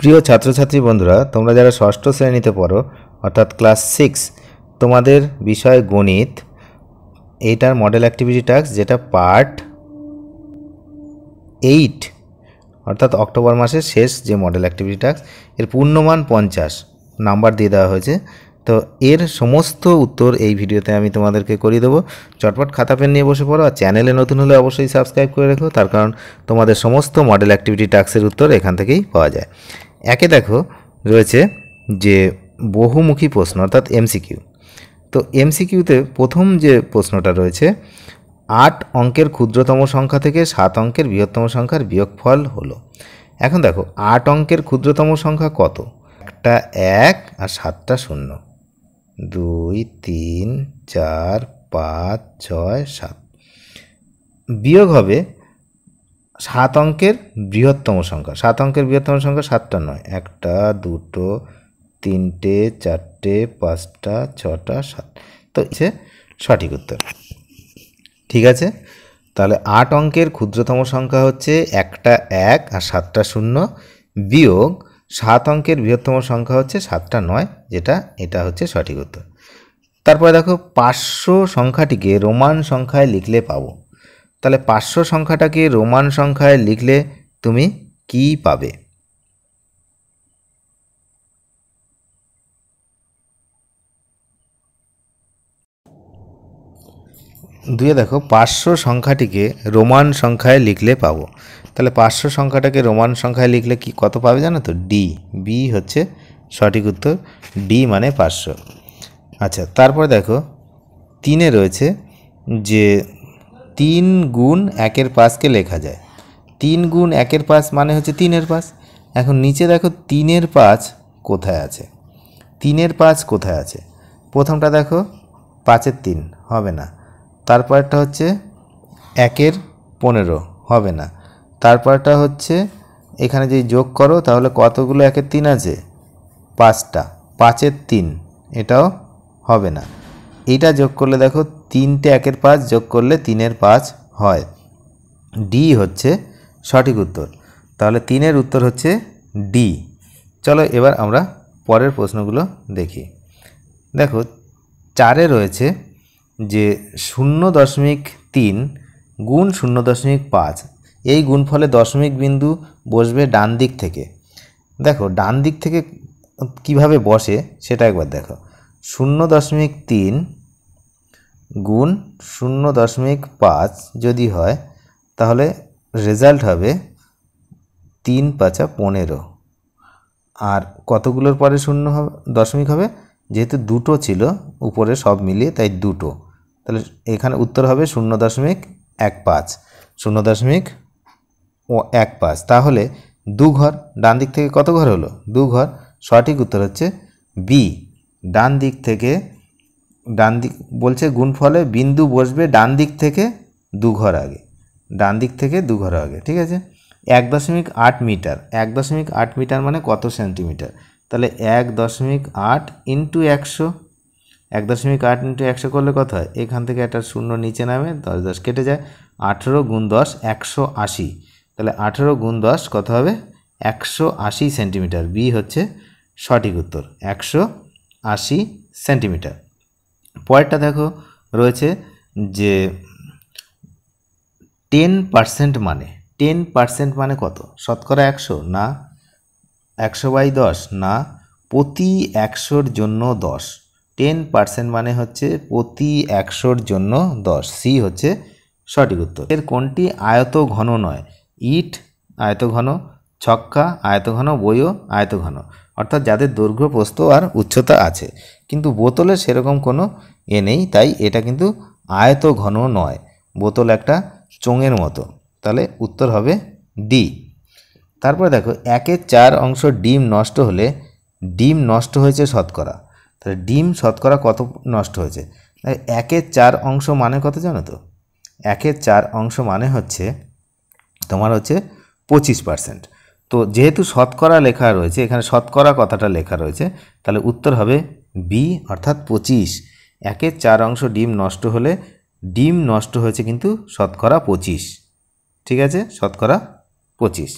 প্রিয় ছাত্রছাত্রী বন্ধুরা তোমরা যারা ষষ্ঠ শ্রেণীতে পড়ো অর্থাৎ ক্লাস সিক্স তোমাদের বিষয় গণিত এইটার মডেল অ্যাক্টিভিটি টাস্ক যেটা পার্ট এইট অর্থাৎ অক্টোবর মাসের শেষ যে মডেল অ্যাক্টিভিটি টাস্ক এর পূর্ণমান পঞ্চাশ নাম্বার দিয়ে দেওয়া হয়েছে তো এর সমস্ত উত্তর এই ভিডিওতে আমি তোমাদেরকে করিয়ে দেবো চটপট খাতা পেন নিয়ে বসে পড়ো আর চ্যানেলে নতুন হলে অবশ্যই সাবস্ক্রাইব করে রেখো তার কারণ তোমাদের সমস্ত মডেল অ্যাক্টিভিটি টাস্কের উত্তর এখান থেকেই পাওয়া যায় একে দেখো রয়েছে যে বহুমুখী প্রশ্ন অর্থাৎ এমসিকিউ তো এমসিকিউতে প্রথম যে প্রশ্নটা রয়েছে আট অঙ্কের ক্ষুদ্রতম সংখ্যা থেকে সাত অঙ্কের বৃহত্তম সংখ্যার বিয়োগফল হলো এখন দেখো আট অঙ্কের ক্ষুদ্রতম সংখ্যা কত একটা এক আর সাতটা শূন্য দুই তিন চার পাঁচ ছয় সাত বিয়োগ হবে সাত অঙ্কের বৃহত্তম সংখ্যা সাত অঙ্কের বৃহত্তম সংখ্যা সাতটা নয় একটা দুটো তিনটে চারটে পাঁচটা ছটা সাত তো হচ্ছে সঠিক উত্তর ঠিক আছে তাহলে আট অঙ্কের ক্ষুদ্রতম সংখ্যা হচ্ছে একটা এক আর সাতটা শূন্য বিয়োগ সাত অঙ্কের বৃহত্তম সংখ্যা হচ্ছে সাতটা নয় যেটা এটা হচ্ছে সঠিক উত্তর তারপরে দেখো পাঁচশো সংখ্যাটিকে রোমান সংখ্যায় লিখলে পাবো তাহলে পাঁচশো সংখ্যাটাকে রোমান সংখ্যায় লিখলে তুমি কি পাবে দুয়ে দেখো পাঁচশো সংখ্যাটিকে রোমান সংখ্যায় লিখলে পাবো তাহলে পাঁচশো সংখ্যাটাকে রোমান সংখ্যায় লিখলে কি কত পাবে জানো তো ডি বি হচ্ছে সঠিক উত্তর ডি মানে পাঁচশো আচ্ছা তারপর দেখো তিনে রয়েছে যে তিন গুণ একের পাশকে লেখা যায় তিন গুণ একের পাঁচ মানে হচ্ছে তিনের পাঁচ এখন নিচে দেখো তিনের পাঁচ কোথায় আছে তিনের পাঁচ কোথায় আছে প্রথমটা দেখো পাঁচের তিন হবে না তারপরটা হচ্ছে একের পনেরো হবে না তারপরটা হচ্ছে এখানে যদি যোগ করো তাহলে কতগুলো একের তিন আছে পাঁচটা পাঁচের তিন এটাও হবে না এটা যোগ করলে দেখো তিনটে একের পাঁচ যোগ করলে তিনের পাঁচ হয় ডি হচ্ছে সঠিক উত্তর তাহলে তিনের উত্তর হচ্ছে ডি চলো এবার আমরা পরের প্রশ্নগুলো দেখি দেখো চারে রয়েছে যে শূন্য দশমিক তিন গুণ শূন্য দশমিক পাঁচ এই গুণফলে দশমিক বিন্দু বসবে ডান দিক থেকে দেখো ডান দিক থেকে কিভাবে বসে সেটা একবার দেখো শূন্য দশমিক তিন গুণ শূন্য দশমিক পাঁচ যদি হয় তাহলে রেজাল্ট হবে তিন পাঁচা পনেরো আর কতগুলোর পরে শূন্য হবে দশমিক হবে যেহেতু দুটো ছিল উপরে সব মিলিয়ে তাই দুটো তাহলে এখানে উত্তর হবে শূন্য দশমিক এক পাঁচ শূন্য দশমিক ও এক পাঁচ তাহলে দু ঘর ডান দিক থেকে কত ঘর হলো দু ঘর সঠিক উত্তর হচ্ছে বি ডান দিক থেকে ডান দিক বলছে গুণফলে বিন্দু বসবে ডান দিক থেকে দু ঘর আগে ডান দিক থেকে দু ঘর আগে ঠিক আছে এক দশমিক আট মিটার এক দশমিক আট মিটার মানে কত সেন্টিমিটার তাহলে এক দশমিক আট ইন্টু একশো এক দশমিক আট ইন্টু একশো করলে কত হয় এখান থেকে একটা শূন্য নিচে নামে দশ দশ কেটে যায় আঠেরো গুণ দশ একশো আশি তাহলে আঠেরো গুণ দশ কত হবে একশো আশি সেন্টিমিটার বি হচ্ছে সঠিক উত্তর একশো আশি সেন্টিমিটার পরেরটা দেখো রয়েছে যে টেন পার্সেন্ট মানে টেন পার্সেন্ট মানে কত শতকরা একশো না একশো বাই দশ না প্রতি একশোর জন্য দশ টেন পার্সেন্ট মানে হচ্ছে প্রতি একশোর জন্য দশ সি হচ্ছে সঠিক উত্তর এর কোনটি আয়ত ঘন নয় ইট আয়ত ঘন ছক্কা আয়ত ঘন বইও আয়ত ঘন অর্থাৎ যাদের দৈর্ঘ্য প্রস্থ আর উচ্চতা আছে কিন্তু বোতলে সেরকম কোনো এ নেই তাই এটা কিন্তু আয়ত ঘন নয় বোতল একটা চোঙের মতো তাহলে উত্তর হবে ডি তারপরে দেখো একের চার অংশ ডিম নষ্ট হলে ডিম নষ্ট হয়েছে শতকরা তাহলে ডিম শতকরা কত নষ্ট হয়েছে একের চার অংশ মানে কত জানো তো একের চার অংশ মানে হচ্ছে তোমার হচ্ছে পঁচিশ পার্সেন্ট তো যেহেতু শতকরা লেখা রয়েছে এখানে শতকরা কথাটা লেখা রয়েছে তাহলে উত্তর হবে বি অর্থাৎ পঁচিশ একে চার অংশ ডিম নষ্ট হলে ডিম নষ্ট হয়েছে কিন্তু শতকরা পঁচিশ ঠিক আছে শতকরা পঁচিশ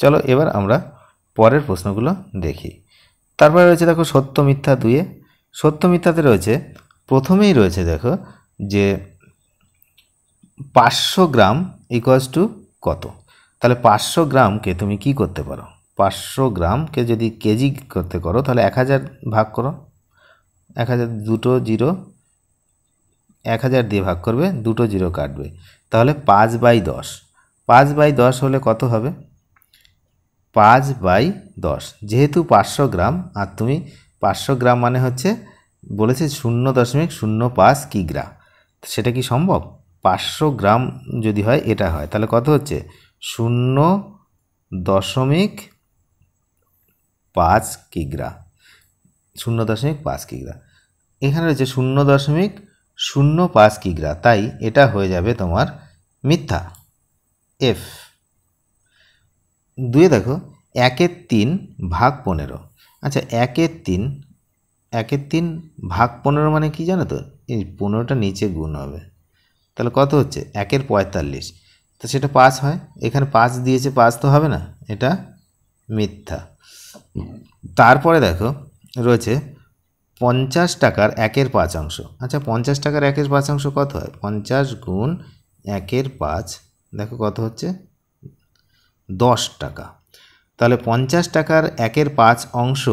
চলো এবার আমরা পরের প্রশ্নগুলো দেখি তারপরে রয়েছে দেখো সত্য মিথ্যা দুয়ে সত্য মিথ্যাতে রয়েছে প্রথমেই রয়েছে দেখো যে পাঁচশো গ্রাম ইকোয়াস টু কত তাহলে পাঁচশো গ্রামকে তুমি কি করতে পারো পাঁচশো গ্রামকে যদি কেজি করতে করো তাহলে এক হাজার ভাগ করো এক হাজার দুটো জিরো এক হাজার দিয়ে ভাগ করবে দুটো জিরো কাটবে তাহলে পাঁচ বাই দশ পাঁচ বাই দশ হলে কত হবে পাঁচ বাই দশ যেহেতু পাঁচশো গ্রাম আর তুমি পাঁচশো গ্রাম মানে হচ্ছে বলেছে শূন্য দশমিক শূন্য পাঁচ কিগ্রা সেটা কি সম্ভব পাঁচশো গ্রাম যদি হয় এটা হয় তাহলে কত হচ্ছে শূন্য দশমিক পাঁচ কিগ্রা শূন্য দশমিক পাঁচ কিগ্রা এখানে রয়েছে শূন্য দশমিক শূন্য পাঁচ কিগ্রা তাই এটা হয়ে যাবে তোমার মিথ্যা এফ দুয়ে দেখো একের তিন ভাগ পনেরো আচ্ছা একের তিন একের তিন ভাগ পনেরো মানে কি জানো তো এই পনেরোটা নিচে গুণ হবে তাহলে কত হচ্ছে একের পঁয়তাল্লিশ তো সেটা পাঁচ হয় এখানে পাঁচ দিয়েছে পাঁচ তো হবে না এটা মিথ্যা তারপরে দেখো রয়েছে পঞ্চাশ টাকার একের পাঁচ অংশ আচ্ছা পঞ্চাশ টাকার একের পাঁচ অংশ কত হয় পঞ্চাশ গুণ একের পাঁচ দেখো কত হচ্ছে দশ টাকা তাহলে পঞ্চাশ টাকার একের পাঁচ অংশ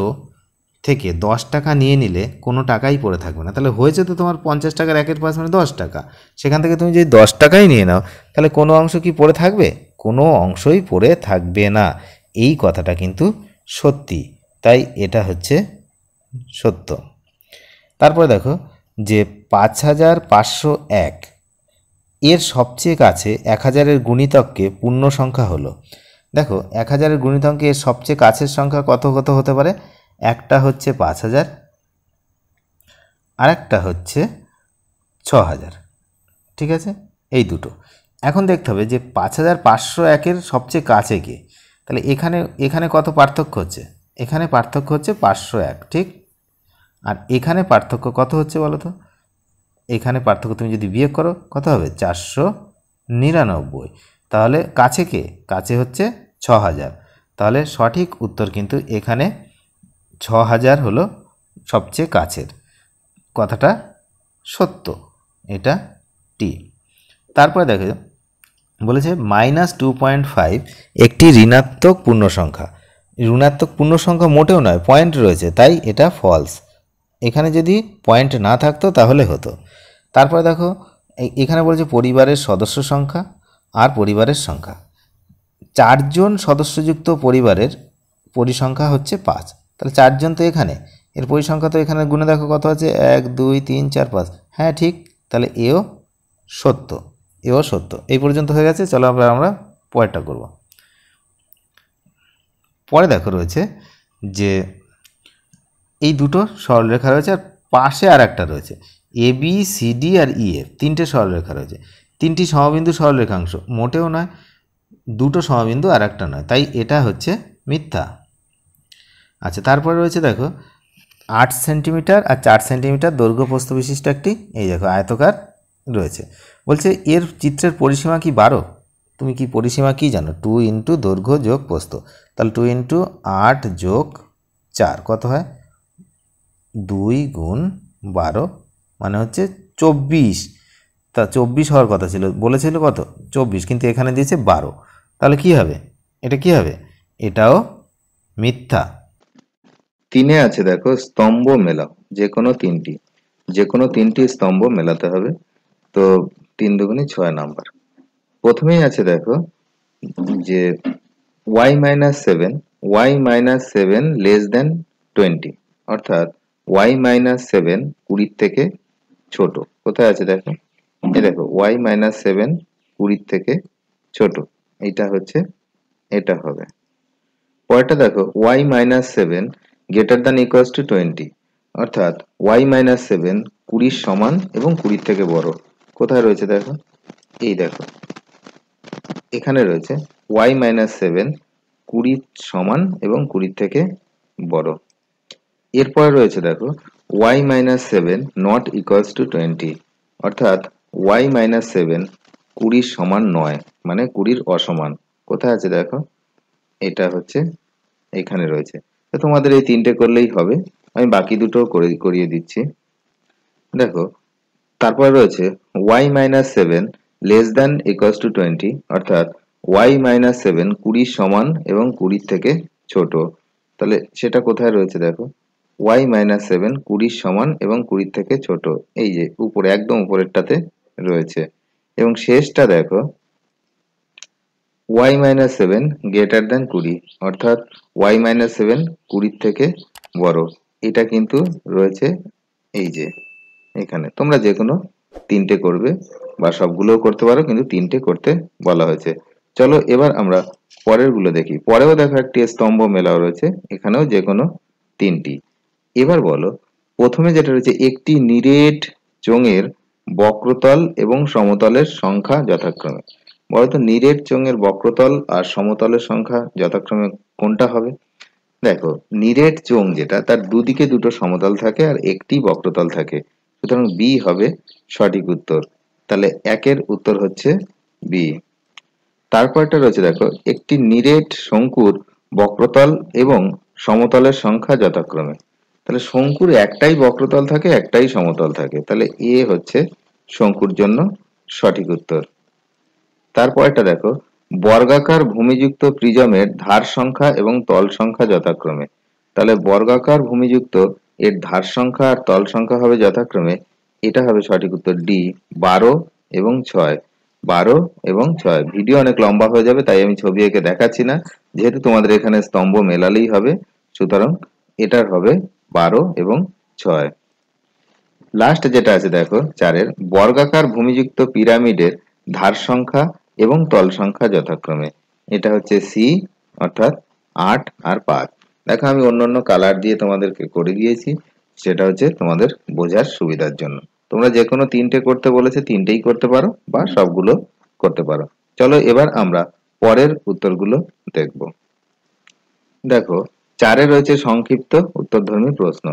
থেকে দশ টাকা নিয়ে নিলে কোনো টাকাই পড়ে থাকবে না তাহলে হয়েছে তো তোমার পঞ্চাশ টাকার একের পাশ মানে দশ টাকা সেখান থেকে তুমি যদি দশ টাকাই নিয়ে নাও তাহলে কোনো অংশ কি পড়ে থাকবে কোনো অংশই পড়ে থাকবে না এই কথাটা কিন্তু সত্যি তাই এটা হচ্ছে সত্য তারপরে দেখো যে পাঁচ হাজার পাঁচশো এক এর সবচেয়ে কাছে এক হাজারের গুণিতককে পূর্ণ সংখ্যা হলো দেখো এক হাজারের গুণিতককে এর সবচেয়ে কাছের সংখ্যা কত কত হতে পারে একটা হচ্ছে পাঁচ হাজার আরেকটা হচ্ছে ছ হাজার ঠিক আছে এই দুটো এখন দেখতে হবে যে পাঁচ হাজার পাঁচশো একের সবচেয়ে কাছে গিয়ে তাহলে এখানে এখানে কত পার্থক্য হচ্ছে এখানে পার্থক্য হচ্ছে পাঁচশো এক ঠিক আর এখানে পার্থক্য কত হচ্ছে বলো তো এখানে পার্থক্য তুমি যদি বিয়োগ করো কত হবে চারশো নিরানব্বই তাহলে কাছে কে কাছে হচ্ছে ছ হাজার তাহলে সঠিক উত্তর কিন্তু এখানে ছ হাজার হলো সবচেয়ে কাছের কথাটা সত্য এটা টি তারপরে দেখো বলেছে মাইনাস টু পয়েন্ট ফাইভ একটি ঋণাত্মক পূর্ণসংখ্যা ঋণাত্মক পূর্ণসংখ্যা মোটেও নয় পয়েন্ট রয়েছে তাই এটা ফলস এখানে যদি পয়েন্ট না থাকতো তাহলে হতো তারপরে দেখো এখানে বলেছে পরিবারের সদস্য সংখ্যা আর পরিবারের সংখ্যা চারজন সদস্যযুক্ত পরিবারের পরিসংখ্যা হচ্ছে পাঁচ তাহলে চারজন তো এখানে এর পরিসংখ্যা তো এখানে গুণে দেখো কত আছে এক দুই তিন চার পাঁচ হ্যাঁ ঠিক তাহলে এও সত্য এও সত্য এই পর্যন্ত হয়ে গেছে চলো আবার আমরা পরেরটা করব পরে দেখো রয়েছে যে এই দুটো সরলরেখা রয়েছে আর পাশে আর একটা রয়েছে এ বি সি ডি আর ই এফ তিনটে সরলরেখা রয়েছে তিনটি সমবিন্দু সরলরেখাংশ মোটেও নয় দুটো সমবিন্দু আর একটা নয় তাই এটা হচ্ছে মিথ্যা আচ্ছা তারপরে রয়েছে দেখো আট সেন্টিমিটার আর চার সেন্টিমিটার দৈর্ঘ্য প্রস্ত বিশিষ্ট একটি এই দেখো আয়তকার রয়েছে বলছে এর চিত্রের পরিসীমা কি বারো তুমি কি পরিসীমা কি জানো টু ইন্টু দৈর্ঘ্য যোগ প্রস্ত তাহলে টু ইন্টু আট যোগ চার কত হয় দুই গুণ বারো মানে হচ্ছে চব্বিশ তা চব্বিশ হওয়ার কথা ছিল বলেছিল কত চব্বিশ কিন্তু এখানে দিয়েছে বারো তাহলে কি হবে এটা কি হবে এটাও মিথ্যা তিনে আছে দেখো স্তম্ভ মেলাও যে কোনো তিনটি যে কোনো তিনটি স্তম্ভ মেলাতে হবে তো তিন দুগুণে ছয় নাম্বার প্রথমেই আছে দেখো যে y minus seven y minus seven less than twenty অর্থাৎ ওয়াই মাইনাস সেভেন কুড়ির থেকে ছোট কোথায় আছে দেখো এই দেখো ওয়াই মাইনাস সেভেন কুড়ির থেকে ছোট এটা হচ্ছে এটা হবে পরেরটা দেখো y minus seven greater than equals to twenty অর্থাৎ ওয়াই মাইনাস সেভেন কুড়ির সমান এবং কুড়ির থেকে বড় কোথায় রয়েছে দেখো এই দেখো এখানে রয়েছে ওয়াই মাইনাস সেভেন কুড়ির সমান এবং কুড়ির থেকে বড় এরপরে রয়েছে দেখো y minus seven not equals to twenty অর্থাৎ ওয়াই মাইনাস সেভেন কুড়ির সমান নয় মানে কুড়ির অসমান কোথায় আছে দেখো এটা হচ্ছে এখানে রয়েছে তোমাদের এই তিনটে করলেই হবে আমি বাকি দুটো করে করিয়ে দিচ্ছি দেখো তারপর রয়েছে y minus seven less than equals to twenty অর্থাৎ ওয়াই মাইনাস সেভেন কুড়ির সমান এবং কুড়ির থেকে ছোট তাহলে সেটা কোথায় রয়েছে দেখো ওয়াই মাইনাস সেভেন কুড়ির সমান এবং কুড়ির থেকে ছোট এই যে উপরে একদম উপরেরটাতে রয়েছে এবং শেষটা দেখো y minus seven greater than কুড়ি অর্থাৎ ওয়াই মাইনাস সেভেন কুড়ির থেকে বড় এটা কিন্তু রয়েছে এই যে এখানে তোমরা যে কোনো তিনটে করবে বা সবগুলোও করতে পারো কিন্তু তিনটে করতে বলা হয়েছে চলো এবার আমরা পরেরগুলো দেখি পরেও দেখো একটি স্তম্ভ মেলাও রয়েছে এখানেও যে কোনো তিনটি এবার বলো প্রথমে যেটা রয়েছে একটি নিরেট চোঙের বক্রতল এবং সমতলের সংখ্যা যথাক্রমে বলত নীরের চোঙের বক্রতল আর সমতলের সংখ্যা যথাক্রমে কোনটা হবে দেখো নিরেট চোঙ যেটা তার দুদিকে দুটো সমতল থাকে আর একটি বক্রতল থাকে সুতরাং বি হবে সঠিক উত্তর তাহলে একের উত্তর হচ্ছে বি তারপরটা রয়েছে দেখো একটি নিরেট শঙ্কুর বক্রতল এবং সমতলের সংখ্যা যথাক্রমে তাহলে শঙ্কুর একটাই বক্রতল থাকে একটাই সমতল থাকে তাহলে এ হচ্ছে শঙ্কুর জন্য সঠিক উত্তর তারপরটা দেখো বর্গাকার ভূমিযুক্ত প্রিজমের ধার সংখ্যা এবং তল সংখ্যা যথাক্রমে তাহলে বর্গাকার ভূমিযুক্ত এর ধার সংখ্যা আর তল সংখ্যা হবে যথাক্রমে এটা হবে সঠিক উত্তর ডি বারো এবং ছয় বারো এবং ছয় ভিডিও অনেক লম্বা হয়ে যাবে তাই আমি ছবি এঁকে দেখাচ্ছি না যেহেতু তোমাদের এখানে স্তম্ভ মেলালেই হবে সুতরাং এটার হবে বারো এবং ছয় লাস্ট যেটা আছে দেখো চারের বর্গাকার ভূমিযুক্ত পিরামিডের ধার সংখ্যা এবং তল সংখ্যা যথাক্রমে এটা হচ্ছে সি অর্থাৎ আট আর পাঁচ দেখো আমি অন্য অন্য কালার দিয়ে তোমাদেরকে করে দিয়েছি সেটা হচ্ছে তোমাদের বোঝার সুবিধার জন্য তোমরা যে কোনো তিনটে করতে বলেছে তিনটেই করতে পারো বা সবগুলো করতে পারো চলো এবার আমরা পরের উত্তরগুলো দেখব দেখো চারে রয়েছে সংক্ষিপ্ত উত্তরধর্মী প্রশ্ন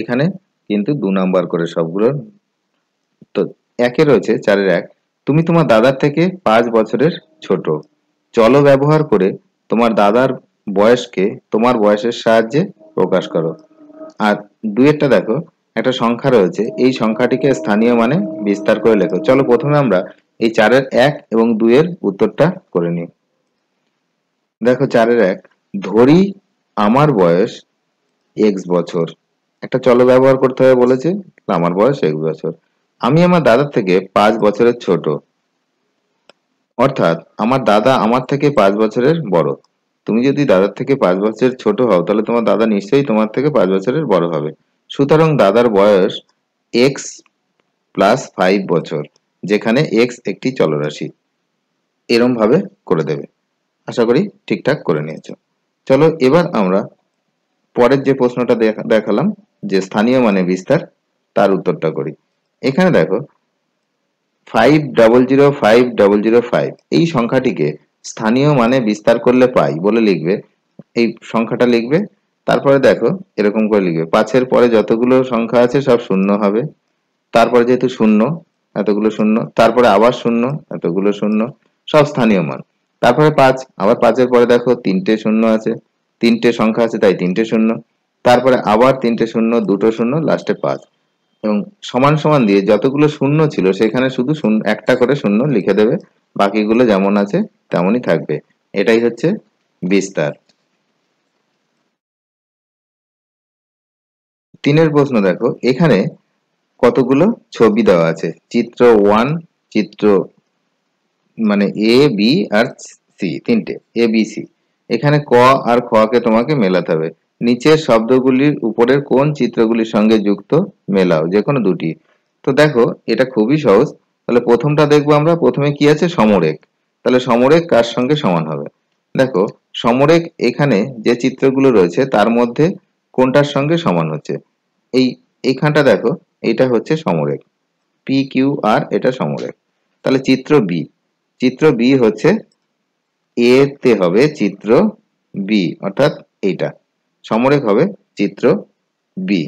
এখানে কিন্তু দু নাম্বার করে সবগুলোর তো একে রয়েছে চারের এক তুমি তোমার দাদার থেকে পাঁচ বছরের ছোট চলো ব্যবহার করে তোমার দাদার বয়সকে তোমার বয়সের সাহায্যে প্রকাশ করো আর একটা দেখো একটা সংখ্যা রয়েছে এই সংখ্যাটিকে স্থানীয় মানে বিস্তার করে লেখো চলো প্রথমে আমরা এই চারের এক এবং দুইয়ের উত্তরটা করে নিই দেখো চারের এক ধরি আমার বয়স এক্স বছর একটা চলো ব্যবহার করতে হবে বলেছে আমার বয়স এক্স বছর আমি আমার দাদা থেকে পাঁচ বছরের ছোট অর্থাৎ আমার দাদা আমার থেকে পাঁচ বছরের বড় তুমি যদি দাদার থেকে পাঁচ বছরের ছোট হও তাহলে তোমার দাদা নিশ্চয়ই তোমার থেকে পাঁচ বছরের বড় হবে সুতরাং দাদার বয়স এক্স প্লাস ফাইভ বছর যেখানে এক্স একটি চলরাশি এরমভাবে করে দেবে আশা করি ঠিকঠাক করে নিয়েছ চলো এবার আমরা পরের যে প্রশ্নটা দেখালাম যে স্থানীয় মানে বিস্তার তার উত্তরটা করি এখানে দেখো five double zero five double zero five এই সংখ্যাটিকে স্থানীয় মানে বিস্তার করলে পাই বলে লিখবে এই সংখ্যাটা লিখবে তারপরে দেখো এরকম করে লিখবে পাঁচের পরে যতগুলো সংখ্যা আছে সব শূন্য হবে তারপরে যেহেতু শূন্য এতগুলো শূন্য তারপরে আবার শূন্য এতগুলো শূন্য সব স্থানীয় মান তারপরে পাঁচ আবার পাঁচের পরে দেখো তিনটে শূন্য আছে তিনটে সংখ্যা আছে তাই তিনটে শূন্য তারপরে আবার তিনটে শূন্য দুটো শূন্য লাস্টে পাঁচ এবং সমান সমান দিয়ে যতগুলো শূন্য ছিল সেখানে শুধু শূন্য একটা করে শূন্য লিখে দেবে বাকিগুলো যেমন আছে তেমনই থাকবে এটাই হচ্ছে বিস্তার তিনের প্রশ্ন দেখো এখানে কতগুলো ছবি দেওয়া আছে চিত্র ওয়ান চিত্র মানে এ বি আর সি তিনটে এ বি সি এখানে ক আর কে তোমাকে মেলাতে হবে নিচের শব্দগুলির উপরের কোন চিত্রগুলির সঙ্গে যুক্ত মেলাও যে কোনো দুটি তো দেখো এটা খুবই সহজ তাহলে প্রথমটা দেখবো আমরা প্রথমে কি আছে সমরেক তাহলে সমরেক কার সঙ্গে সমান হবে দেখো সমরেক এখানে যে চিত্রগুলো রয়েছে তার মধ্যে কোনটার সঙ্গে সমান হচ্ছে এই এইখানটা দেখো এটা হচ্ছে সমরেক পি কিউ আর এটা সমরেক তাহলে চিত্র বি চিত্র বি হচ্ছে এতে হবে চিত্র বি অর্থাৎ এইটা সমরেখ হবে চিত্র বি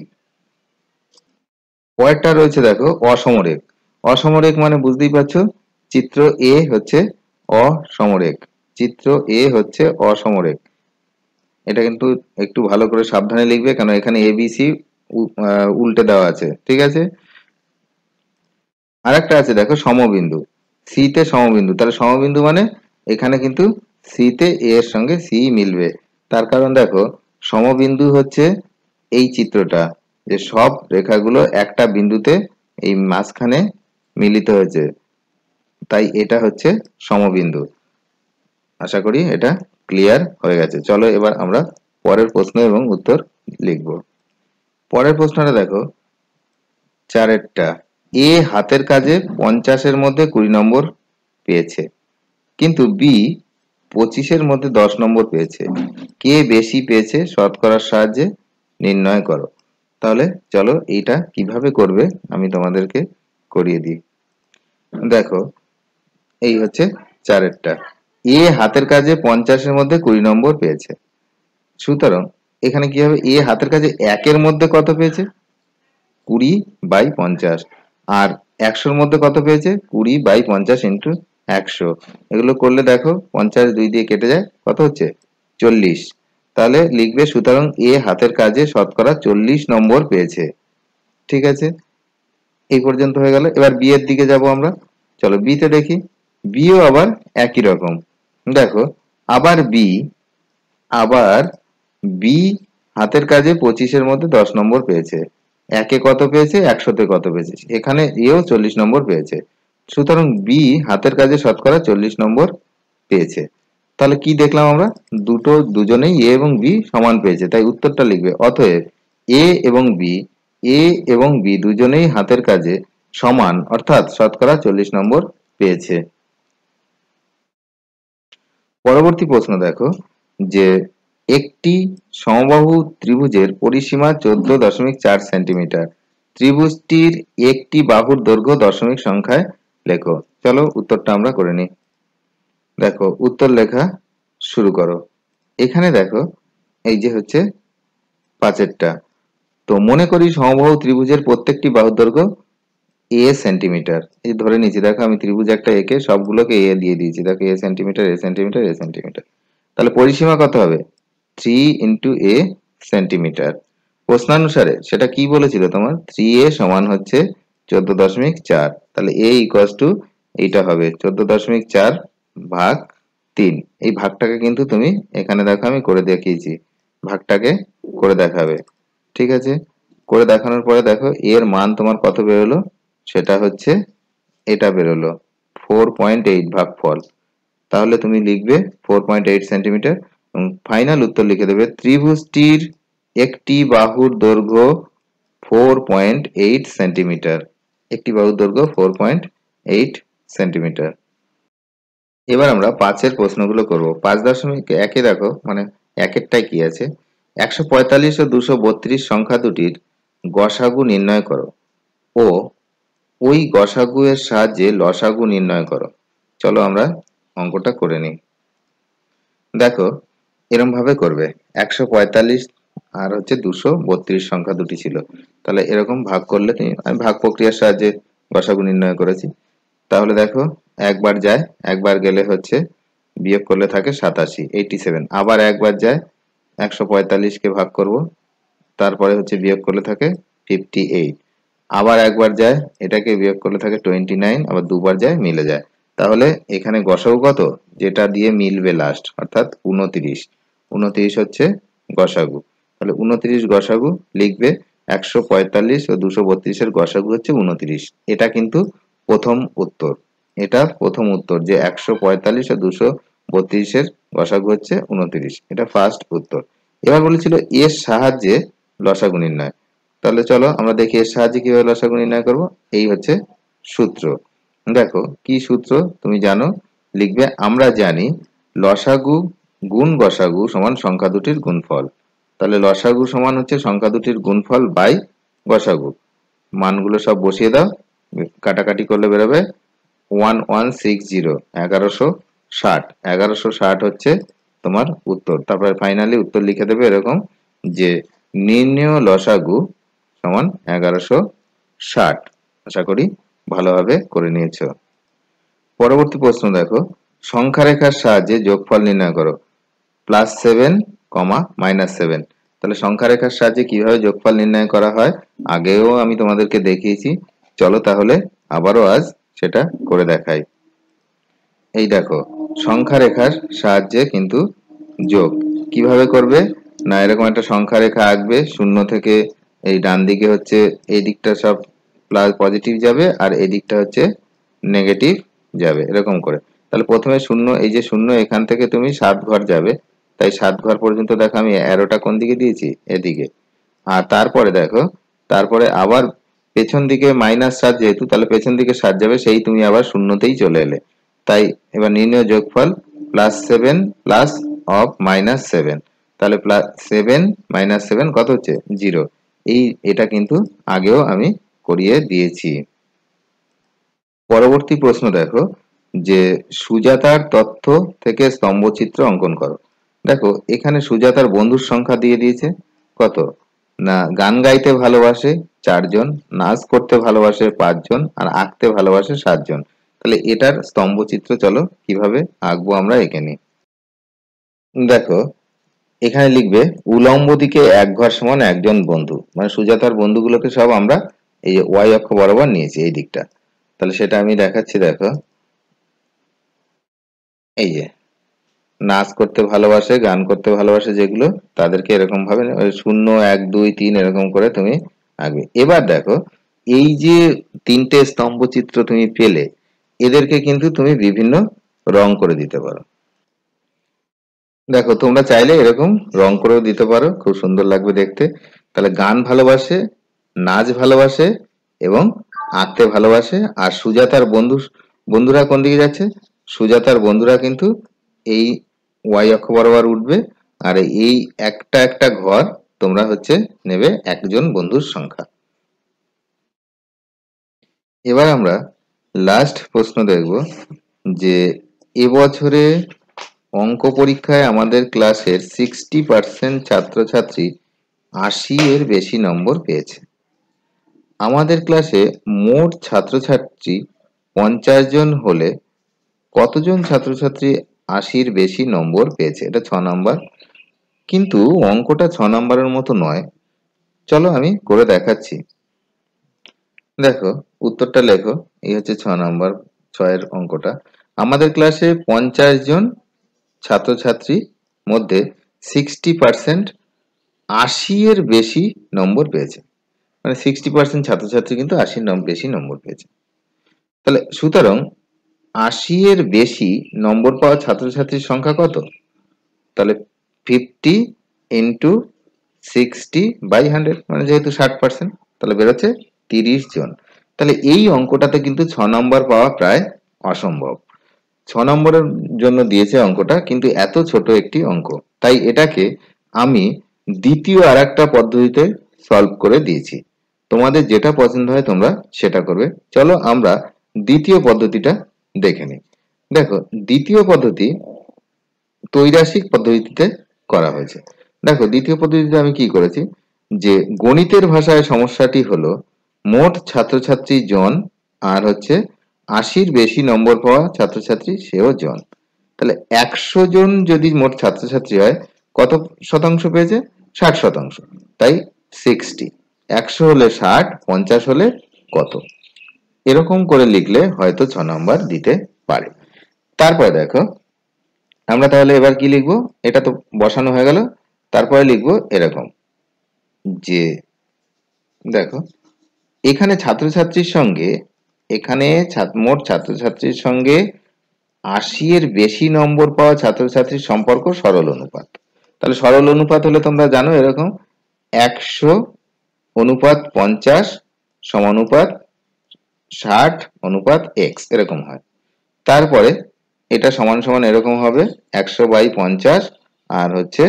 কয়েকটা রয়েছে দেখো অসমরেখ অসমরেখ মানে বুঝতেই পারছো চিত্র এ হচ্ছে অসমরেখ চিত্র এ হচ্ছে অসমরেখ এটা কিন্তু একটু ভালো করে সাবধানে লিখবে কেন এখানে এবিসি উল্টে দেওয়া আছে ঠিক আছে আর একটা আছে দেখো সমবিন্দু সি তে সমবিন্দু তাহলে সমবিন্দু মানে এখানে কিন্তু তে এ এর সঙ্গে সি মিলবে তার কারণ দেখো সমবিন্দু হচ্ছে এই চিত্রটা যে সব রেখাগুলো একটা বিন্দুতে এই মাঝখানে মিলিত হয়েছে তাই এটা হচ্ছে সমবিন্দু আশা করি এটা ক্লিয়ার হয়ে গেছে চলো এবার আমরা পরের প্রশ্ন এবং উত্তর লিখব পরের প্রশ্নটা দেখো চারেরটা এ হাতের কাজে পঞ্চাশের মধ্যে কুড়ি নম্বর পেয়েছে কিন্তু বি পঁচিশের মধ্যে দশ নম্বর পেয়েছে কে বেশি পেয়েছে শতকরার সাহায্যে নির্ণয় করো তাহলে চলো এইটা কিভাবে করবে আমি তোমাদেরকে করিয়ে দিই দেখো এই হচ্ছে চারেরটা এ হাতের কাজে পঞ্চাশের মধ্যে কুড়ি নম্বর পেয়েছে সুতরাং এখানে কি হবে এ হাতের কাজে একের মধ্যে কত পেয়েছে কুড়ি বাই পঞ্চাশ আর একশোর মধ্যে কত পেয়েছে কুড়ি বাই পঞ্চাশ ইন্টু একশো এগুলো করলে দেখো পঞ্চাশ দুই দিয়ে কেটে যায় কত হচ্ছে চল্লিশ তাহলে লিখবে সুতরাং এ হাতের কাজে শতকরা চল্লিশ নম্বর পেয়েছে ঠিক আছে এই পর্যন্ত হয়ে গেল এবার বি এর দিকে যাব আমরা চলো বিতে দেখি বিও আবার একই রকম দেখো আবার বি আবার বি হাতের কাজে পঁচিশের মধ্যে দশ নম্বর পেয়েছে একে কত পেয়েছে একশোতে কত পেয়েছে এখানে এও চল্লিশ নম্বর পেয়েছে সুতরাং বি হাতের কাজে শতকরা চল্লিশ নম্বর পেয়েছে তাহলে কি দেখলাম আমরা দুটো দুজনেই এ এবং বি সমান পেয়েছে তাই উত্তরটা লিখবে অতএব এ এবং বি এ এবং বি দুজনেই হাতের কাজে সমান অর্থাৎ শতকরা চল্লিশ নম্বর পেয়েছে পরবর্তী প্রশ্ন দেখো যে একটি সমবাহু ত্রিভুজের পরিসীমা চোদ্দ দশমিক চার সেন্টিমিটার ত্রিভুজটির একটি বাহুর দৈর্ঘ্য দশমিক সংখ্যায় লেখো চলো উত্তরটা আমরা করে নিই দেখো উত্তর লেখা শুরু করো এখানে দেখো এই যে হচ্ছে পাঁচেরটা তো মনে করি সমবাহু ত্রিভুজের প্রত্যেকটি বাহু দৈর্ঘ্য এ সেন্টিমিটার এই ধরে নিয়েছি দেখো আমি ত্রিভুজ একটা একে সবগুলোকে এ দিয়ে দিয়েছি দেখো a centimetre a centimetre a centimetre তাহলে পরিসীমা কত হবে থ্রি ইন্টু এ সেন্টিমিটার প্রশ্নানুসারে সেটা কি বলেছিল তোমার থ্রি এ সমান হচ্ছে চোদ্দ দশমিক চার তাহলে এ ইকস টু এইটা হবে চোদ্দ দশমিক চার ভাগ তিন এই ভাগটাকে কিন্তু তুমি এখানে দেখো আমি করে দেখিয়েছি ভাগটাকে করে দেখাবে ঠিক আছে করে দেখানোর পরে দেখো এর মান তোমার কত বেরোলো সেটা হচ্ছে এটা বেরোলো ফোর পয়েন্ট এইট ভাগ ফল তাহলে তুমি লিখবে four point eight centimetre final উত্তর লিখে দেবে ত্রিভুজটির একটি বাহুর দৈর্ঘ্য ফোর পয়েন্ট এইট সেন্টিমিটার একটি বাহু দৈর্ঘ্য ফোর পয়েন্ট এইট সেন্টিমিটার এবার আমরা পাঁচের প্রশ্নগুলো করব পাঁচ দশমিক একে দেখো মানে একেরটাই কি আছে একশো পঁয়তাল্লিশ ও দুশো বত্রিশ সংখ্যা দুটির গসাগু নির্ণয় করো ও ওই গসাগু এর সাহায্যে লসাগু নির্ণয় করো চলো আমরা অঙ্কটা করে নিই দেখো এরমভাবে করবে একশো পঁয়তাল্লিশ আর হচ্ছে দুশো বত্রিশ সংখ্যা দুটি ছিল তাহলে এরকম ভাগ করলে আমি ভাগ প্রক্রিয়ার সাহায্যে গসাগু নির্ণয় করেছি তাহলে দেখো একবার যায় একবার গেলে হচ্ছে বিয়োগ করলে থাকে সাতাশি এইটি সেভেন আবার একবার যায় একশো পঁয়তাল্লিশকে ভাগ করব তারপরে হচ্ছে বিয়োগ করলে থাকে ফিফটি এইট আবার একবার যায় এটাকে বিয়োগ করলে থাকে টোয়েন্টি নাইন আবার দুবার যায় মিলে যায় তাহলে এখানে গসাগু কত যেটা দিয়ে মিলবে লাস্ট অর্থাৎ উনত্রিশ উনত্রিশ হচ্ছে গসাগু তাহলে উনত্রিশ গসাগু লিখবে একশো পঁয়তাল্লিশ ও দুশো বত্রিশের গসাগু হচ্ছে উনত্রিশ এটা কিন্তু প্রথম উত্তর এটা প্রথম উত্তর যে একশো পঁয়তাল্লিশ ও দুশো বত্রিশের গসাগু হচ্ছে উনত্রিশ এটা ফার্স্ট উত্তর এবার বলেছিল এর সাহায্যে লসাগু নির্ণয় তাহলে চলো আমরা দেখি এর সাহায্যে কিভাবে লসাগু নির্ণয় করব এই হচ্ছে সূত্র দেখো কি সূত্র তুমি জানো লিখবে আমরা জানি লসাগু গুণ গসাগু সমান সংখ্যা দুটির গুণফল তাহলে লসাগু সমান হচ্ছে সংখ্যা দুটির গুণফল বাই গসাগু মানগুলো সব বসিয়ে দাও কাটাকাটি করলে বেরোবে ওয়ান ওয়ান সিক্স জিরো এগারোশো ষাট এগারোশো ষাট হচ্ছে তোমার উত্তর তারপরে ফাইনালি উত্তর লিখে দেবে এরকম যে নির্ণয় লসাগু সমান এগারোশো ষাট আশা করি ভালোভাবে করে নিয়েছ পরবর্তী প্রশ্ন দেখো সংখ্যা রেখার সাহায্যে যোগফল নির্ণয় করো plus seven comma minus seven তাহলে সংখ্যা রেখার সাহায্যে কিভাবে যোগফল নির্ণয় করা হয় আগেও আমি তোমাদেরকে দেখিয়েছি চলো তাহলে আবারও আজ সেটা করে দেখাই এই দেখো সংখ্যা রেখার সাহায্যে কিন্তু যোগ কিভাবে করবে না এরকম একটা সংখ্যা রেখা আঁকবে শূন্য থেকে এই ডান দিকে হচ্ছে এই দিকটা সব প্লাস পজিটিভ যাবে আর এই দিকটা হচ্ছে নেগেটিভ যাবে এরকম করে তাহলে প্রথমে শূন্য এই যে শূন্য এখান থেকে তুমি সাত ঘর যাবে তাই সাত ঘর পর্যন্ত দেখো আমি অ্যারোটা কোন দিকে দিয়েছি এদিকে আর তারপরে দেখো তারপরে আবার পেছন দিকে মাইনাস সাত যেহেতু তাহলে পেছন দিকে সাত যাবে সেই তুমি আবার শূন্যতেই চলে এলে তাই এবার নির্ণয় যোগফল plus seven plus of minus seven তাহলে প্লাস সেভেন মাইনাস সেভেন কত হচ্ছে জিরো এই এটা কিন্তু আগেও আমি করিয়ে দিয়েছি পরবর্তী প্রশ্ন দেখো যে সুজাতার তথ্য থেকে স্তম্ভচিত্র অঙ্কন করো দেখো এখানে সুজাতার বন্ধুর সংখ্যা দিয়ে দিয়েছে কত না গান গাইতে ভালোবাসে চারজন নাচ করতে ভালোবাসে পাঁচজন আর আঁকতে ভালোবাসে সাতজন তাহলে এটার স্তম্ভ চিত্র চলো কিভাবে আঁকবো আমরা এঁকে নিই দেখো এখানে লিখবে উলম্ব দিকে এক ঘর সমান একজন বন্ধু মানে সুজাতার বন্ধুগুলোকে সব আমরা এই যে ওয়াই অক্ষ বরাবর নিয়েছি এই দিকটা তাহলে সেটা আমি দেখাচ্ছি দেখো এই যে নাচ করতে ভালোবাসে গান করতে ভালোবাসে যেগুলো তাদেরকে এরকম ভাবে শূন্য এক দুই তিন এরকম করে তুমি আঁকবে এবার দেখো এই যে তিনটে স্তম্ভ চিত্র তুমি পেলে এদেরকে কিন্তু তুমি বিভিন্ন রং করে দিতে পারো দেখো তোমরা চাইলে এরকম রং করেও দিতে পারো খুব সুন্দর লাগবে দেখতে তাহলে গান ভালোবাসে নাচ ভালোবাসে এবং আঁকতে ভালোবাসে আর সুজাতার বন্ধু বন্ধুরা কোন দিকে যাচ্ছে সুজাতার বন্ধুরা কিন্তু এই ওয়াই অক্ষ বরাবর উঠবে আর এই একটা একটা ঘর তোমরা হচ্ছে নেবে একজন বন্ধুর সংখ্যা এবার আমরা লাস্ট প্রশ্ন দেখব যে এবছরে অঙ্ক পরীক্ষায় আমাদের ক্লাসের সিক্সটি পার্সেন্ট ছাত্রছাত্রী আশি এর বেশি নম্বর পেয়েছে আমাদের ক্লাসে মোট ছাত্রছাত্রী পঞ্চাশ জন হলে কতজন ছাত্রছাত্রী আশির বেশি নম্বর পেয়েছে এটা ছ নম্বর কিন্তু অঙ্কটা ছ নম্বরের মতো নয় চলো আমি করে দেখাচ্ছি দেখো উত্তরটা লেখো এই হচ্ছে ছ নম্বর ছয়ের অঙ্কটা আমাদের ক্লাসে পঞ্চাশ জন ছাত্রছাত্রী মধ্যে সিক্সটি পার্সেন্ট আশি এর বেশি নম্বর পেয়েছে মানে সিক্সটি পার্সেন্ট ছাত্রছাত্রী কিন্তু আশির বেশি নম্বর পেয়েছে তাহলে সুতরাং আশি এর বেশি নম্বর পাওয়া ছাত্রছাত্রীর সংখ্যা কত তাহলে fifty into sixty by hundred মানে যেহেতু ষাট পার্সেন্ট তাহলে বেরোচ্ছে তিরিশ জন তাহলে এই অঙ্কটাতে কিন্তু ছ নম্বর পাওয়া প্রায় অসম্ভব ছ নম্বরের জন্য দিয়েছে অঙ্কটা কিন্তু এত ছোট একটি অঙ্ক তাই এটাকে আমি দ্বিতীয় আর একটা পদ্ধতিতে সলভ করে দিয়েছি তোমাদের যেটা পছন্দ হয় তোমরা সেটা করবে চলো আমরা দ্বিতীয় পদ্ধতিটা দেখে নিই দেখো দ্বিতীয় পদ্ধতি তৈরাসিক পদ্ধতিতে করা হয়েছে দেখো দ্বিতীয় পদ্ধতিতে আমি কি করেছি যে গণিতের ভাষায় সমস্যাটি হলো মোট ছাত্রছাত্রী জন আর হচ্ছে আশির বেশি নম্বর পাওয়া ছাত্রছাত্রী সেও জন তাহলে একশো জন যদি মোট ছাত্রছাত্রী হয় কত শতাংশ পেয়েছে ষাট শতাংশ তাই সিক্সটি একশো হলে ষাট পঞ্চাশ হলে কত এরকম করে লিখলে হয়তো ছ নম্বর দিতে পারে তারপরে দেখো আমরা তাহলে এবার কি লিখব এটা তো বসানো হয়ে গেল তারপরে লিখব এরকম যে দেখো এখানে ছাত্রছাত্রীর সঙ্গে এখানে মোট ছাত্রছাত্রীর সঙ্গে আশি এর বেশি নম্বর পাওয়া ছাত্রছাত্রীর সম্পর্ক সরল অনুপাত তাহলে সরল অনুপাত হলে তোমরা জানো এরকম একশো অনুপাত পঞ্চাশ সমানুপাত ষাট অনুপাত এক্স এরকম হয় তারপরে এটা সমান সমান এরকম হবে একশো বাই পঞ্চাশ আর হচ্ছে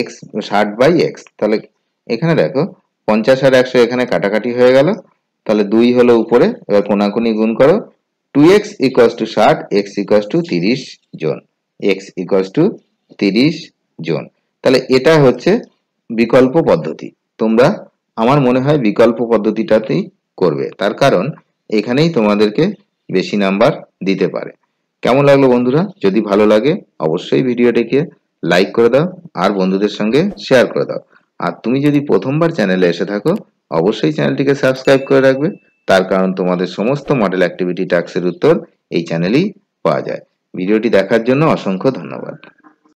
এক্স ষাট বাই এক্স তাহলে এখানে দেখো পঞ্চাশ আর একশো এখানে কাটাকাটি হয়ে গেল তাহলে দুই হলো উপরে এবার কোনাকুনি গুণ করো টু এক্স ইকস টু ষাট এক্স ইকস টু তিরিশ জন এক্স ইকস টু তিরিশ জন তাহলে এটা হচ্ছে বিকল্প পদ্ধতি তোমরা আমার মনে হয় বিকল্প পদ্ধতিটাতেই করবে তার কারণ এখানেই তোমাদেরকে বেশি নাম্বার দিতে পারে কেমন লাগলো বন্ধুরা যদি ভালো লাগে অবশ্যই ভিডিওটিকে লাইক করে দাও আর বন্ধুদের সঙ্গে শেয়ার করে দাও আর তুমি যদি প্রথমবার চ্যানেলে এসে থাকো অবশ্যই চ্যানেলটিকে সাবস্ক্রাইব করে রাখবে তার কারণ তোমাদের সমস্ত মডেল অ্যাক্টিভিটি টাস্কের উত্তর এই চ্যানেলেই পাওয়া যায় ভিডিওটি দেখার জন্য অসংখ্য ধন্যবাদ